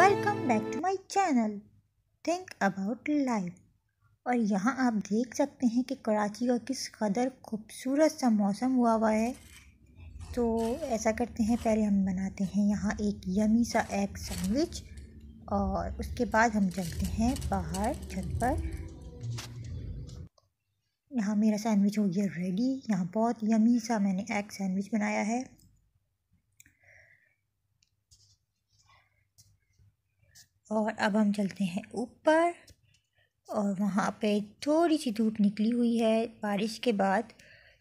welcome back to my channel think about life और यहाँ आप देख सकते हैं कि कराची का किस कदर खूबसूरत सा मौसम हुआ हुआ है तो ऐसा करते हैं पहले हम बनाते हैं यहाँ एक यमी सा एग सैंडविच और उसके बाद हम चलते हैं बाहर छत पर यहाँ मेरा सैंडविच हो गया रेडी यहाँ बहुत यमी सा मैंने एग सैंडविच बनाया है और अब हम चलते हैं ऊपर और वहाँ पे थोड़ी सी धूप निकली हुई है बारिश के बाद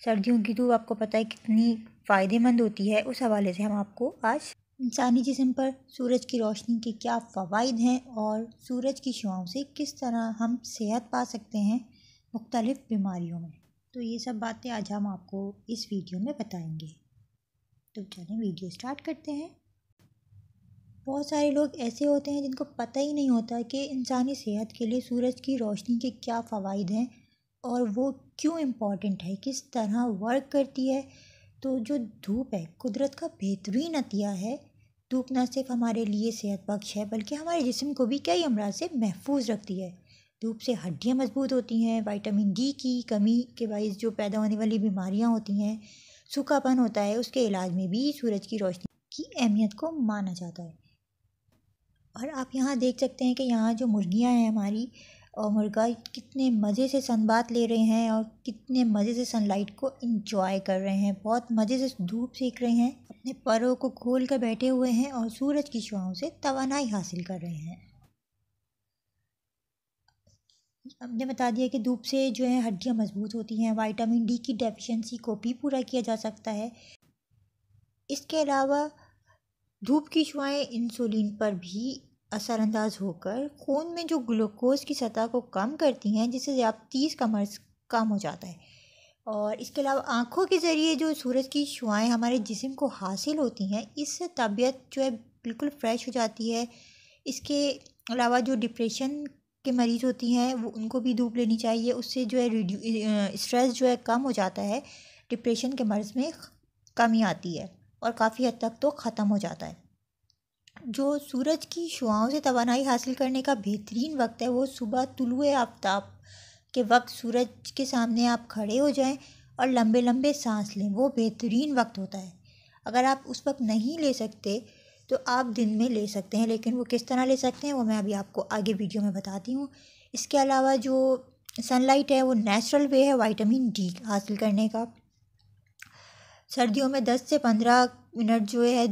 सर्दियों की धूप आपको पता है कितनी फ़ायदेमंद होती है उस हवाले से हम आपको आज इंसानी जिसम पर सूरज की रोशनी के क्या फ़वाद हैं और सूरज की शुआओं से किस तरह हम सेहत पा सकते हैं मुख्तलिफ़ बीमारियों में तो ये सब बातें आज हम आपको इस वीडियो में बताएंगे तो चलें वीडियो स्टार्ट करते हैं बहुत सारे लोग ऐसे होते हैं जिनको पता ही नहीं होता कि इंसानी सेहत के लिए सूरज की रोशनी के क्या फ़वाद हैं और वो क्यों इम्पॉर्टेंट है किस तरह वर्क करती है तो जो धूप है कुदरत का बेहतरीन अतिया है धूप ना सिर्फ हमारे लिए सेहत बख्श है बल्कि हमारे जिसम को भी कई अमराज से महफूज रखती है धूप से हड्डियाँ मजबूत होती हैं वाइटामिन डी की कमी के बायस जो पैदा होने वाली बीमारियाँ होती हैं सूखापन होता है उसके इलाज में भी सूरज की रोशनी की अहमियत को माना जाता है और आप यहाँ देख सकते हैं कि यहाँ जो मुर्गियाँ हैं हमारी और मुर्गा कितने मज़े से सनबात ले रहे हैं और कितने मज़े से सनलाइट को इंजॉय कर रहे हैं बहुत मज़े से धूप सेक रहे हैं अपने परों को खोल कर बैठे हुए हैं और सूरज की शुआओं से तोानाई हासिल कर रहे हैं हमने बता दिया कि धूप से जो है हड्डियाँ मजबूत होती हैं वाइटामिन डी की डेफिशिएंसी को भी पूरा किया जा सकता है इसके अलावा धूप की शुआएँ इंसुलिन पर भी असरअंदाज होकर खून में जो ग्लूकोज की सतह को कम करती हैं जिससे तीस का मर्ज कम हो जाता है और इसके अलावा आँखों के ज़रिए जो सूरज की शुआएँ हमारे जिसम को हासिल होती हैं इससे तबीयत जो है बिल्कुल फ्रेश हो जाती है इसके अलावा जो डिप्रेशन के मरीज़ होती हैं वो उनको भी धूप लेनी चाहिए उससे जो है रिड्यू स्ट्रेस जो है कम हो जाता है डिप्रेशन के मर्ज़ में कमी आती है और काफ़ी हद तक तो ख़त्म हो जाता है जो सूरज की शुआओं से तोानाई हासिल करने का बेहतरीन वक्त है वो सुबह तुलु आफ्ताब के वक्त सूरज के सामने आप खड़े हो जाएं और लंबे लंबे सांस लें वो बेहतरीन वक्त होता है अगर आप उस वक्त नहीं ले सकते तो आप दिन में ले सकते हैं लेकिन वो किस तरह ले सकते हैं वो मैं अभी आपको आगे वीडियो में बताती हूँ इसके अलावा जो सनलाइट है वो नेचुरल वे है वाइटामिन डी हासिल करने का सर्दियों में दस से पंद्रह मिनट जो है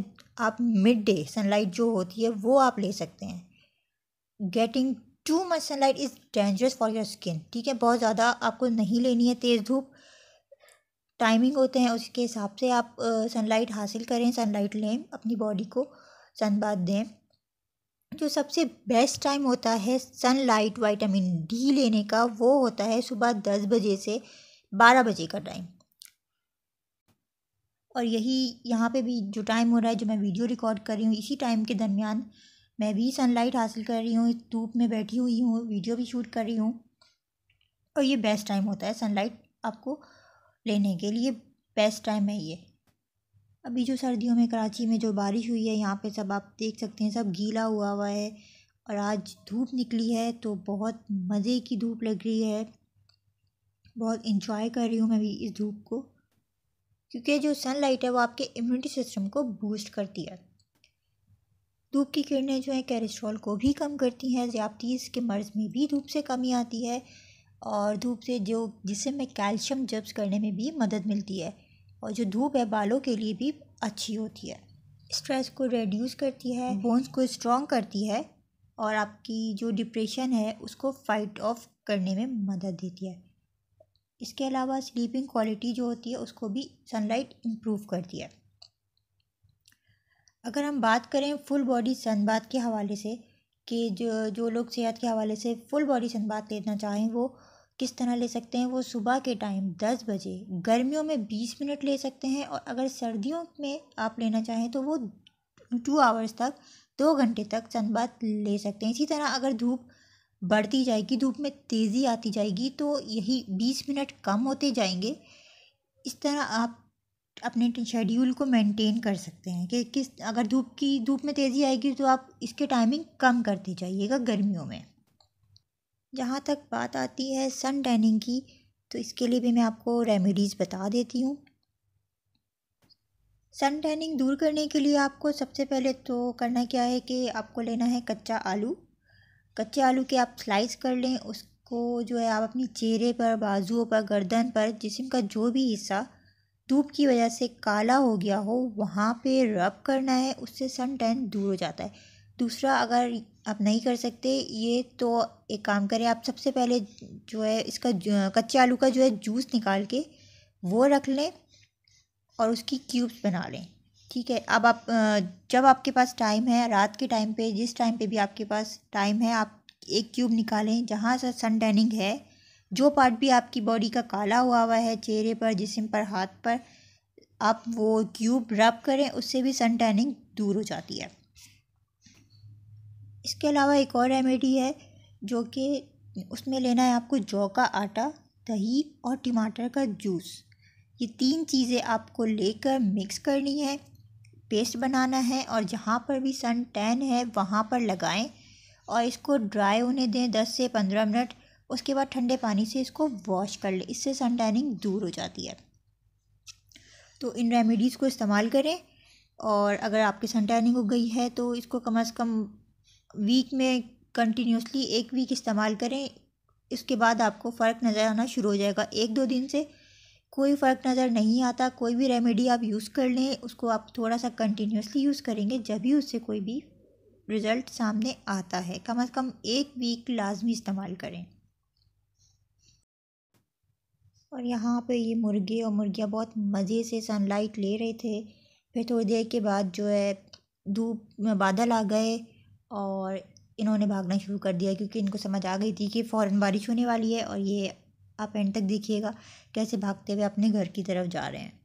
आप मिड डे सनलाइट जो होती है वो आप ले सकते हैं getting too much sunlight is dangerous for your skin ठीक है बहुत ज़्यादा आपको नहीं लेनी है तेज़ धूप टाइमिंग होते हैं उसके हिसाब से आप सनलाइट हासिल करें सनलाइट लें अपनी बॉडी को सनबाद दें जो सबसे बेस्ट टाइम होता है सनलाइट वाइटामिन डी लेने का वो होता है सुबह दस बजे से बारह बजे का टाइम और यही यहाँ पे भी जो टाइम हो रहा है जो मैं वीडियो रिकॉर्ड कर रही हूँ इसी टाइम के दरमियान मैं भी सनलाइट हासिल कर रही हूँ धूप में बैठी हुई हूँ वीडियो भी शूट कर रही हूँ और ये बेस्ट टाइम होता है सनलाइट आपको लेने के लिए बेस्ट टाइम है ये अभी जो सर्दियों में कराची में जो बारिश हुई है यहाँ पे सब आप देख सकते हैं सब गीला हुआ हुआ है और आज धूप निकली है तो बहुत मज़े की धूप लग रही है बहुत इंजॉय कर रही हूँ मैं भी इस धूप को क्योंकि जो सनलाइट है वो आपके इम्यूनिटी सिस्टम को बूस्ट करती है धूप की किरणें जो है कैरेस्ट्रॉल को भी कम करती हैं ज़्यादतीस के मर्ज़ में भी धूप से कमी आती है और धूप से जो जिससे में कैल्शियम जब्स करने में भी मदद मिलती है और जो धूप है बालों के लिए भी अच्छी होती है स्ट्रेस को रेड्यूस करती है बोन्स को स्ट्रॉन्ग करती है और आपकी जो डिप्रेशन है उसको फाइट ऑफ करने में मदद देती है इसके अलावा स्लीपिंग क्वालिटी जो होती है उसको भी सनलाइट इम्प्रूव करती है अगर हम बात करें फुल बॉडी सनबात के हवाले से कि जो जो लोग सेहत के हवाले से फुल बॉडी सनबात लेना चाहें वो किस तरह ले सकते हैं वो सुबह के टाइम दस बजे गर्मियों में बीस मिनट ले सकते हैं और अगर सर्दियों में आप लेना चाहें तो वो टू आवर्स तक दो घंटे तक सनबात ले सकते हैं इसी तरह अगर धूप बढ़ती जाएगी धूप में तेज़ी आती जाएगी तो यही बीस मिनट कम होते जाएंगे इस तरह आप अपने शेड्यूल को मेंटेन कर सकते हैं कि किस अगर धूप की धूप में तेज़ी आएगी तो आप इसके टाइमिंग कम करते जाइएगा गर्मियों में जहाँ तक बात आती है सन टैनिंग की तो इसके लिए भी मैं आपको रेमेडीज़ बता देती हूँ सन टैनिंग दूर करने के लिए आपको सबसे पहले तो करना क्या है कि आपको लेना है कच्चा आलू कच्चे आलू के आप स्लाइस कर लें उसको जो है आप अपनी चेहरे पर बाजुओं पर गर्दन पर जिसम का जो भी हिस्सा धूप की वजह से काला हो गया हो वहाँ पे रब करना है उससे सन टैन दूर हो जाता है दूसरा अगर आप नहीं कर सकते ये तो एक काम करें आप सबसे पहले जो है इसका कच्चे आलू का जो है जूस निकाल के वो रख लें और उसकी क्यूब्स बना लें ठीक है अब आप जब आपके पास टाइम है रात के टाइम पे जिस टाइम पे भी आपके पास टाइम है आप एक क्यूब निकालें जहाँ से सन टैनिंग है जो पार्ट भी आपकी बॉडी का काला हुआ हुआ है चेहरे पर जिसम पर हाथ पर आप वो क्यूब रब करें उससे भी सन टैनिंग दूर हो जाती है इसके अलावा एक और रेमेडी है जो कि उसमें लेना है आपको जौ का आटा दही और टमाटर का जूस ये तीन चीज़ें आपको लेकर मिक्स करनी है पेस्ट बनाना है और जहाँ पर भी सन टैन है वहाँ पर लगाएं और इसको ड्राई होने दें दस से पंद्रह मिनट उसके बाद ठंडे पानी से इसको वॉश कर लें इससे सन टैनिंग दूर हो जाती है तो इन रेमेडीज़ को इस्तेमाल करें और अगर आपकी सन टैनिंग हो गई है तो इसको कम अज़ कम वीक में कंटिन्यूसली एक वीक इस्तेमाल करें इसके बाद आपको फ़र्क नज़र आना शुरू हो जाएगा एक दो दिन से कोई फ़र्क नज़र नहीं आता कोई भी रेमेडी आप यूज़ कर लें उसको आप थोड़ा सा कंटिन्यूसली यूज़ करेंगे जब भी उससे कोई भी रिज़ल्ट सामने आता है कम अज़ कम एक वीक लाजमी इस्तेमाल करें और यहाँ पे ये मुर्गे और मुर्गियाँ बहुत मज़े से सनलाइट ले रहे थे फिर थोड़ी देर के बाद जो है धूप में बादल आ गए और इन्होंने भागना शुरू कर दिया क्योंकि इनको समझ आ गई थी कि फ़ौरन बारिश होने वाली है और ये आप एंड तक देखिएगा कैसे भागते हुए अपने घर की तरफ जा रहे हैं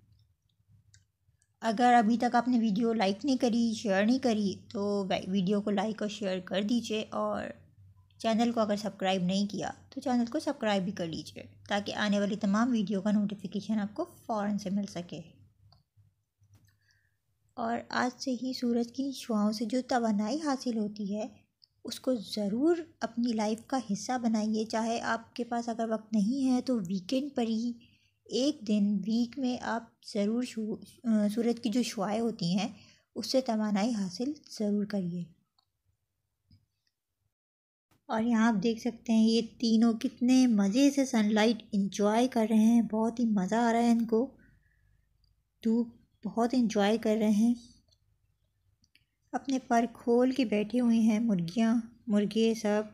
अगर अभी तक आपने वीडियो लाइक नहीं करी शेयर नहीं करी तो वीडियो को लाइक और शेयर कर दीजिए और चैनल को अगर सब्सक्राइब नहीं किया तो चैनल को सब्सक्राइब भी कर लीजिए ताकि आने वाली तमाम वीडियो का नोटिफिकेशन आपको फ़ौर से मिल सके और आज से ही सूरज की शुआओं से जो तोानाई हासिल होती है उसको ज़रूर अपनी लाइफ का हिस्सा बनाइए चाहे आपके पास अगर वक्त नहीं है तो वीकेंड पर ही एक दिन वीक में आप ज़रूर सूरज की जो शुआएँ होती हैं उससे तोानाई हासिल ज़रूर करिए और यहाँ आप देख सकते हैं ये तीनों कितने मज़े से सनलाइट इंजॉय कर रहे हैं बहुत ही मज़ा आ रहा है इनको धूप बहुत इंजॉय कर रहे हैं अपने पर खोल के बैठे हुए हैं मुर्गियाँ मुर्गे सब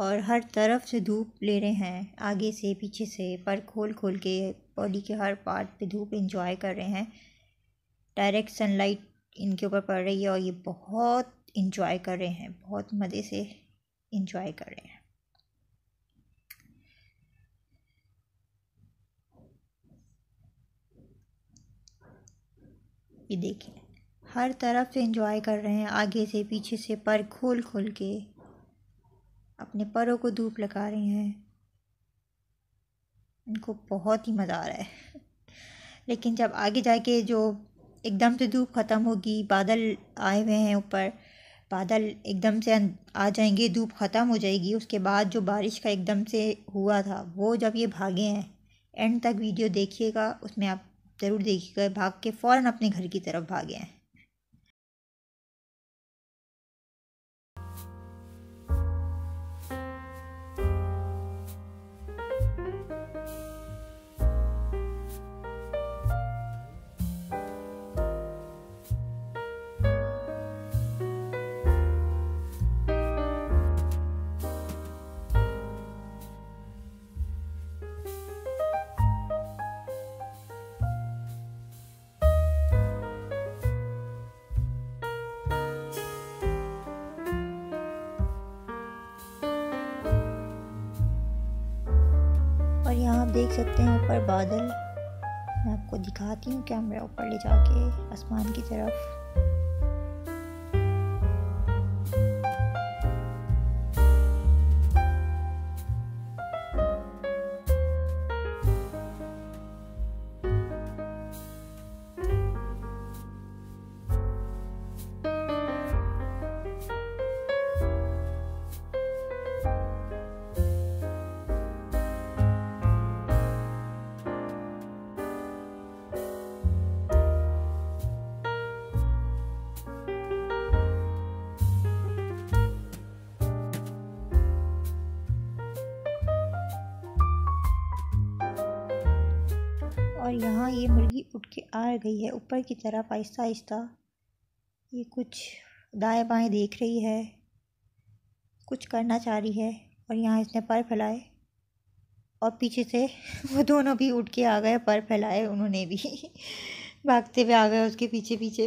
और हर तरफ से धूप ले रहे हैं आगे से पीछे से पर खोल खोल के बॉडी के हर पार्ट पे धूप इंजॉय कर रहे हैं डायरेक्ट सनलाइट इनके ऊपर पड़ रही है और ये बहुत इंजॉय कर रहे हैं बहुत मज़े से इंजॉय कर रहे हैं ये देखिए हर तरफ से इंजॉय कर रहे हैं आगे से पीछे से पर खोल खोल के अपने परों को धूप लगा रहे हैं इनको बहुत ही मज़ा आ रहा है लेकिन जब आगे जाके जो एकदम से धूप ख़त्म होगी बादल आए हुए हैं ऊपर बादल एकदम से अं-, आ जाएंगे धूप ख़त्म हो जाएगी उसके बाद जो बारिश का एकदम से हुआ था वो जब ये भागे हैं एंड तक वीडियो देखिएगा उसमें आप ज़रूर देखिएगा भाग के फ़ौर अपने घर की तरफ भागे हैं देख सकते हैं ऊपर बादल मैं आपको दिखाती हूँ कैमरा ऊपर ले जाके आसमान की तरफ यहाँ ये मुर्गी उठ के आ गई है ऊपर की तरफ आहिस्ता आहिस्ता ये कुछ दाएं बाएं देख रही है कुछ करना चाह रही है और यहाँ इसने पर फैलाए और पीछे से वो दोनों भी उठ के आ गए पर फैलाए उन्होंने भी भागते हुए आ गए उसके पीछे पीछे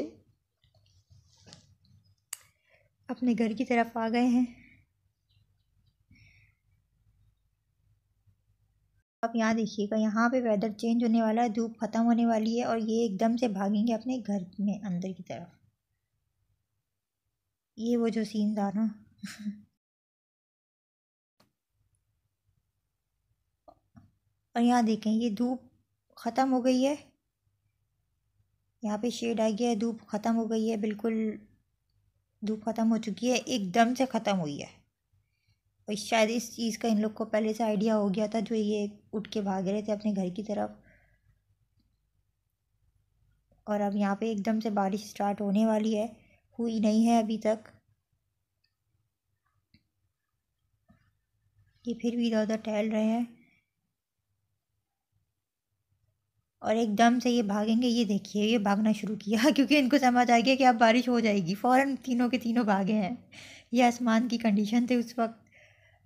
अपने घर की तरफ आ गए हैं आप यहाँ देखिएगा यहाँ पे वेदर चेंज होने वाला है धूप ख़त्म होने वाली है और ये एकदम से भागेंगे अपने घर में अंदर की तरफ ये वो जो सीन था ना और यहाँ देखें ये धूप ख़त्म हो गई है यहाँ पे शेड आ गया है धूप ख़त्म हो गई है बिल्कुल धूप ख़त्म हो चुकी है एकदम से ख़त्म हुई है और शायद इस चीज़ का इन लोग को पहले से आइडिया हो गया था जो ये उठ के भाग रहे थे अपने घर की तरफ और अब यहाँ पे एकदम से बारिश स्टार्ट होने वाली है हुई नहीं है अभी तक ये फिर भी इधर उधर टहल रहे हैं और एकदम से ये भागेंगे ये देखिए ये भागना शुरू किया क्योंकि इनको समझ आ गया कि अब बारिश हो जाएगी फ़ौरन तीनों के तीनों भागे हैं ये आसमान की कंडीशन थे उस वक्त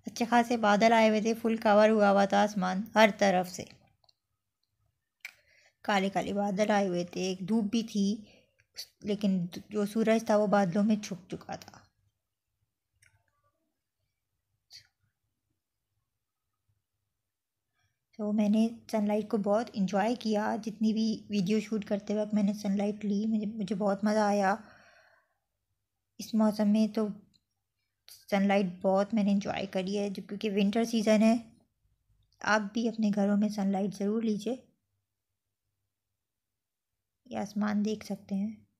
अच्छे खासे बादल आए हुए थे फुल कवर हुआ हुआ था आसमान हर तरफ से काले काले बादल आए हुए थे एक धूप भी थी लेकिन जो सूरज था वो बादलों में छुप चुका था तो मैंने सनलाइट को बहुत इन्जॉय किया जितनी भी वीडियो शूट करते वक्त मैंने सनलाइट ली मुझे मुझे बहुत मज़ा आया इस मौसम में तो सनलाइट बहुत मैंने इन्जॉय करी है जो क्योंकि विंटर सीज़न है आप भी अपने घरों में सनलाइट ज़रूर लीजिए ये आसमान देख सकते हैं